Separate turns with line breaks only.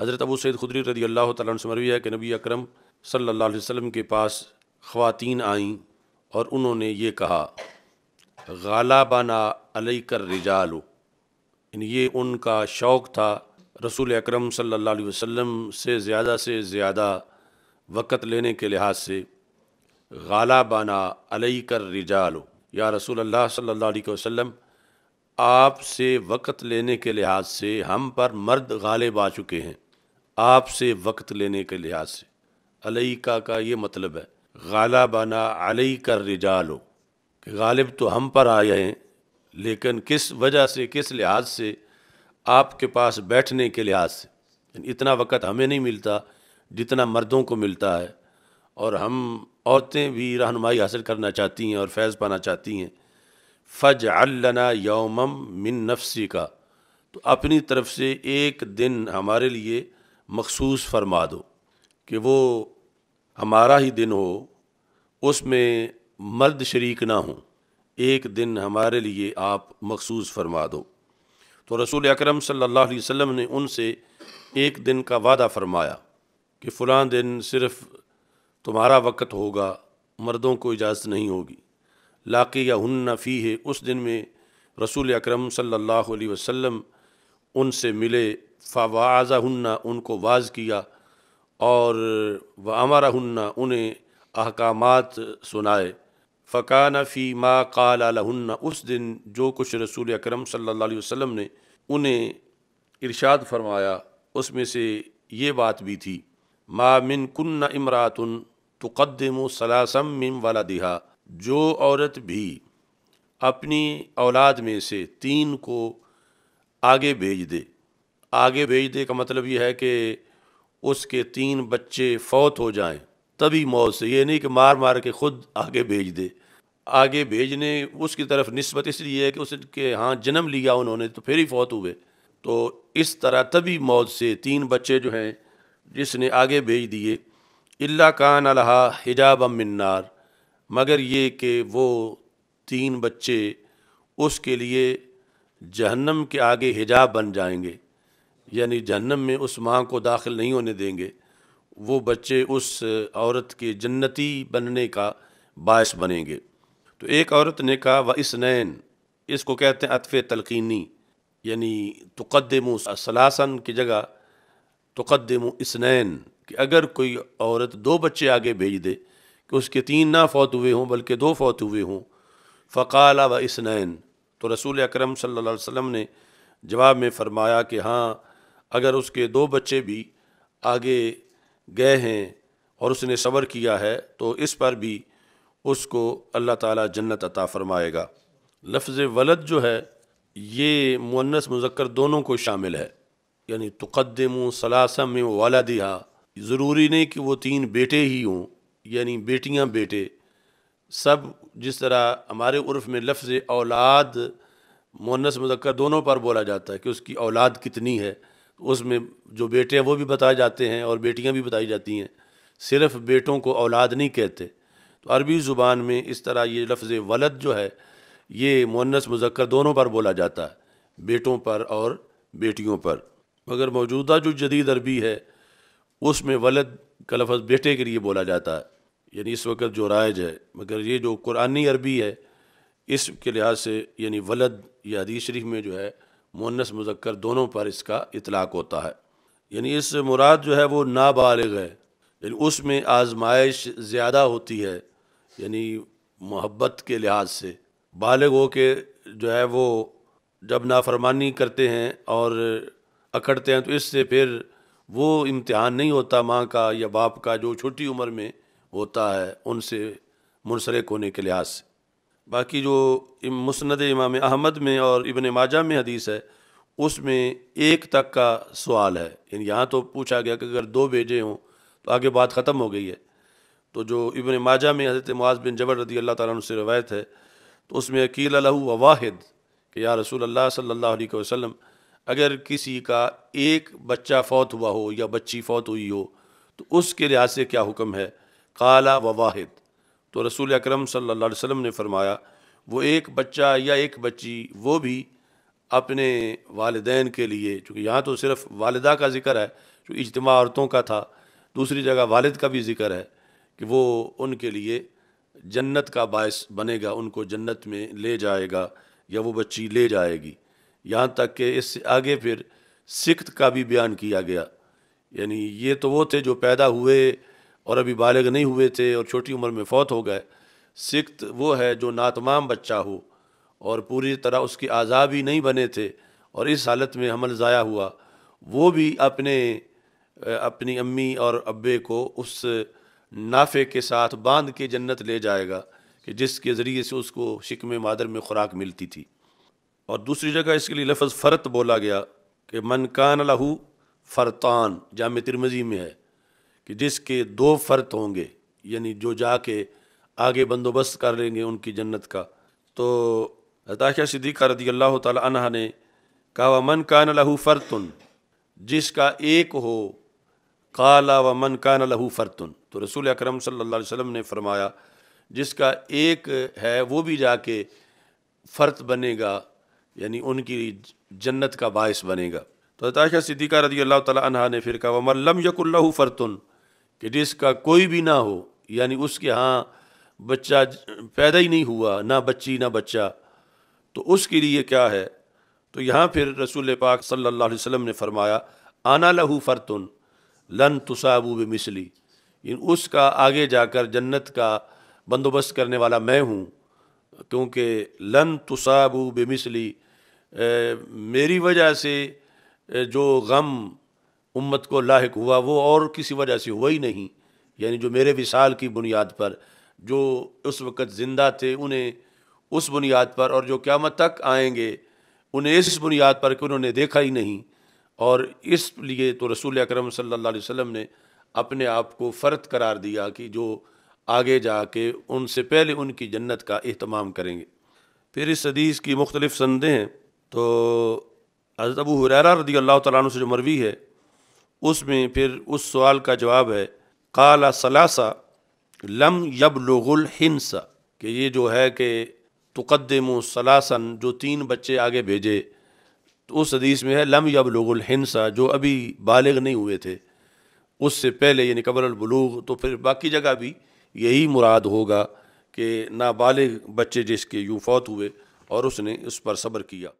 हज़रत अबू सैद खुदरी रदी अल्लाह तन है कि नबी अक्रम सल्लाम के पास ख़वातीन आईं और उन्होंने ये कहा गालाबाना अलई कर रिजालो ये उनका शौक़ था रसूल अक्रम सम से ज़्यादा से ज़्यादा वक़्त लेने के लिहाज से गालाबाना अलई कर रिजालो या रसूल अल्लाह सल्ला वसम आप आपसे वक़्त लेने के लिहाज से हम पर मर्द गालिब आ चुके हैं आपसे वक्त लेने के लिहाज से अलई का ये मतलब है गाला बना अलई कर रिजालो कि गालिब तो हम पर आए हैं लेकिन किस वजह से किस लिहाज से आपके पास बैठने के लिहाज से इतना वक्त हमें नहीं मिलता जितना मर्दों को मिलता है और हम औरतें भी रहनुमाई हासिल करना चाहती हैं और फैज़ पाना चाहती हैं फ़ज अल्लना यौम मिन नफसी का तो अपनी तरफ से एक दिन हमारे लिए मखसूस फरमा दो कि वो हमारा ही दिन हो उसमें मर्द शरीक ना हो एक दिन हमारे लिए आप मखसूस फरमा दो तो रसूल अकरम सल्लल्लाहु अलैहि वसल्लम ने उनसे एक दिन का वादा फरमाया कि फ़लाँ दिन सिर्फ़ तुम्हारा वक़्त होगा मर्दों को इजाज़त नहीं होगी लाके या हन्ना फ़ी है उस दिन में रसूल अक्रम सल्ला वसम उनसे मिले फ़वाज़ा हन्ना उनको वाज किया और व अमारा हन्ना उन्हें अहकाम सुनाए फ़काना फ़ी मा काल हन्ना उस दिन जो कुछ रसूल अक्रम सल्ला वसम ने उन्हें इरशाद फरमाया उसमें से ये बात भी थी मा मिन कन्ना इमरातन तुकदम सलासम मिन वाला दिहा जो औरत भी अपनी औलाद में से तीन को आगे भेज दे आगे भेज दे का मतलब ये है कि उसके तीन बच्चे फौत हो जाएं तभी मौत से ये नहीं कि मार मार के खुद आगे भेज दे आगे भेजने उसकी तरफ नस्बत इसलिए है कि उसके हाँ जन्म लिया उन्होंने तो फिर ही फौत हुए तो इस तरह तभी मौत से तीन बच्चे जो हैं जिसने आगे भेज दिए इल्ला कान अलहा हिजाब मिन्नार मगर ये कि वो तीन बच्चे उसके लिए जहन्नम के आगे हिजाब बन जाएंगे यानी जहन्नम में उस माँ को दाखिल नहीं होने देंगे वो बच्चे उस औरत के जन्नती बनने का बायस बनेंगे तो एक औरत ने कहा व इस नैन इसको कहते हैं अतफ़ तलकीनी यानी तकदम सलासन की जगह तकदम इसनैन कि अगर कोई औरत दो बच्चे आगे भेज दे कि उसके तीन ना फौत हुए हों बल्कि दो फौत हुए हों फ़काला व इसनैन तो रसूल अक्रम सल्लल्लाहु वसम ने जवाब में फ़रमाया कि हाँ अगर उसके दो बच्चे भी आगे गए हैं और उसने सब्र किया है तो इस पर भी उसको अल्लाह ताला जन्नत अता फरमाएगा लफ्ज़ वलद जो है ये मुन्नस मुजक्र दोनों को शामिल है यानी तकदम सलासम दिया ज़रूरी नहीं कि वो तीन बेटे ही हों यानी बेटियां बेटे सब जिस तरह हमारे उर्फ में लफ्ज़ औलाद मुन्नस मुजक्र दोनों पर बोला जाता है कि उसकी औलाद कितनी है उसमें जो बेटे हैं वो भी बताए जाते हैं और बेटियां भी बताई जाती हैं सिर्फ बेटों को औलाद नहीं कहते तो अरबी ज़ुबान में इस तरह ये लफ्ज़ वलद जो है ये मुनस मुजक्र दोनों पर बोला जाता है बेटों पर और बेटियों पर मगर मौजूदा जो जदीद अरबी है उसमें वलद का लफ्ज़ बेटे के लिए बोला जाता है यानी इस वक्त जो राइज है मगर ये जो कुरानी अरबी है इसके लिहाज से यानी वलद या हदीश शरीफ में जो है मुनस मुजक्कर दोनों पर इसका इतलाक़ होता है यानी इस मुराद जो है वो नाबालिग है यानी उसमें आजमाइश ज़्यादा होती है यानी मोहब्बत के लिहाज से बालग हो के जो है वो जब नाफरमानी करते हैं और अकड़ते हैं तो इससे फिर वो इम्तहान नहीं होता माँ का या बाप का जो छोटी उम्र में होता है उनसे मुनसरक होने के लिहाज से बाकी जो मुसंद इमाम अहमद में और इबन माजा में हदीस है उसमें एक तक का सवाल है यानी यहाँ तो पूछा गया कि अगर दो बेजे हों तो आगे बात ख़त्म हो गई है तो जो इबन माजा में हज़रत मुआज़ बिन जबर रदी अल्लाह तुम से रवायत है तो उसमें अकील लहू वाहिद कि या रसूल अल्लाह सल्ला अलैहि अगर किसी का एक बच्चा फौत हुआ हो या बच्ची फौत हुई हो तो उसके लिहाज से क्या हुक्म है काला व वाहिद तो रसूल अक्रम सल्लल्लाहु ने फरमाया वो एक बच्चा या एक बच्ची वो भी अपने वालदेन के लिए चूँकि यहाँ तो सिर्फ वालदा का ज़िक्र है जो इजतमा औरतों का था दूसरी जगह वालद का भी ज़िक्र है कि वो उनके लिए जन्नत का बायस बनेगा उनको जन्नत में ले जाएगा या वो बच्ची ले जाएगी यहाँ तक कि इससे आगे फिर सिक्त का भी बयान किया गया यानी ये तो वो थे जो पैदा हुए और अभी बालग नहीं हुए थे और छोटी उम्र में फौत हो गए सिक्त वो है जो नातमाम बच्चा हो और पूरी तरह उसके आज़ा भी नहीं बने थे और इस हालत में हमल ज़ाया हुआ वो भी अपने अपनी अम्मी और अब्बे को उस नाफे के साथ बांध के जन्नत ले जाएगा कि जिसके ज़रिए से उसको शिकम मादर में ख़ुराक मिलती थी और दूसरी जगह इसके लिए लफज फ़रत बोला गया कि मन कान लहू फ़रतान जाम तिरमजी में है कि जिसके दो फ़र्त होंगे यानी जो जाके आगे बंदोबस्त कर लेंगे उनकी जन्नत का तो हताशा सिद्दीक़ा रदी अल्लाह तह ने कहा मन कान लहू फ़रतुन जिसका एक हो काला व मन कान लहू फ़रतुन तो रसूल अक्रम सल्लाम ने फरमाया जिसका एक है वो भी जाके फ़र्त बनेगा यानी उनकी जन्नत का बायस बनेगा तो ताशा सिद्दीक़ा रदी अल्लाह तह ने फिर कहा वमल्लम यकुल्लू फ़रतुन कि जिसका कोई भी ना हो यानी उसके यहाँ बच्चा पैदा ही नहीं हुआ ना बच्ची ना बच्चा तो उसके लिए क्या है तो यहाँ फिर रसूल पाक सल्लल्लाहु अलैहि वसल्लम ने फरमाया आना लहू फ़रतुन लन तुसाबू मिसली इन उसका आगे जाकर जन्नत का बंदोबस्त करने वाला मैं हूँ क्योंकि लन तुसाबू मिसली मेरी वजह से जो गम उम्मत को लाक हुआ वो और किसी वजह से हुआ ही नहीं यानी जो मेरे विशाल की बुनियाद पर जो उस वक़्त ज़िंदा थे उन्हें उस बुनियाद पर और जो क्यामत तक आएंगे उन्हें इस बुनियाद पर कि उन्होंने देखा ही नहीं और इसलिए तो रसूल अक्रम सम ने अपने आप को फ़र्द करार दिया कि जो आगे जा के उनसे पहले उनकी जन्नत का अहतमाम करेंगे फिर इस हदीस की मुख्तलिफ़ संदें हैं तो हज़रत अबू हुररा रदी अल्लाह तु से जो मरवी है उसमें फिर उस सवाल का जवाब है काला सलासा लम यब लोगुल हिंसा कि ये जो है कि तुकदम सलासन जो तीन बच्चे आगे भेजे तो उस हदीस में है लम यब लोगुल हिंसा जो अभी बालग नहीं हुए थे उससे पहले यानी कबल बलूग तो फिर बाकी जगह भी यही मुराद होगा कि नाबालिग बच्चे जिसके यूँ फौत हुए और उसने उस पर सब्र किया